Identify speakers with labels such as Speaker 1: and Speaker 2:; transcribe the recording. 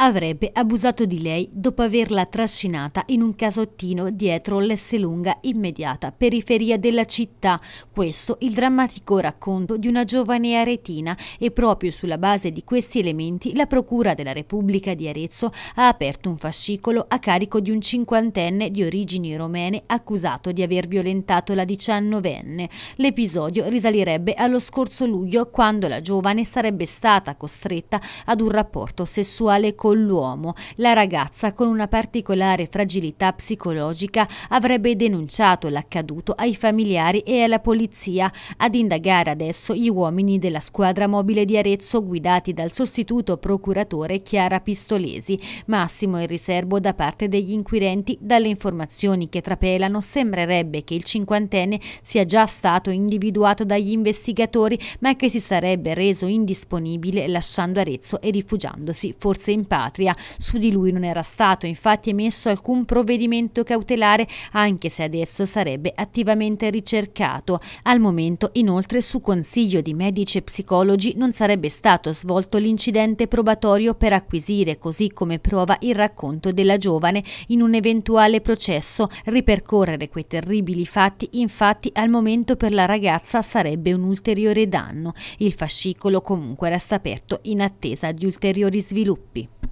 Speaker 1: avrebbe abusato di lei dopo averla trascinata in un casottino dietro l'Esselunga immediata periferia della città. Questo il drammatico racconto di una giovane aretina e proprio sulla base di questi elementi la Procura della Repubblica di Arezzo ha aperto un fascicolo a carico di un cinquantenne di origini romene accusato di aver violentato la diciannovenne. L'episodio risalirebbe allo scorso luglio quando la giovane sarebbe stata costretta ad un rapporto sessuale con con l'uomo. La ragazza, con una particolare fragilità psicologica, avrebbe denunciato l'accaduto ai familiari e alla polizia. Ad indagare adesso gli uomini della squadra mobile di Arezzo guidati dal sostituto procuratore Chiara Pistolesi. Massimo in riservo da parte degli inquirenti, dalle informazioni che trapelano sembrerebbe che il cinquantenne sia già stato individuato dagli investigatori ma che si sarebbe reso indisponibile lasciando Arezzo e rifugiandosi forse in pace patria. Su di lui non era stato infatti emesso alcun provvedimento cautelare, anche se adesso sarebbe attivamente ricercato. Al momento, inoltre, su consiglio di medici e psicologi non sarebbe stato svolto l'incidente probatorio per acquisire, così come prova, il racconto della giovane in un eventuale processo. Ripercorrere quei terribili fatti, infatti, al momento per la ragazza sarebbe un ulteriore danno. Il fascicolo comunque resta aperto in attesa di ulteriori sviluppi.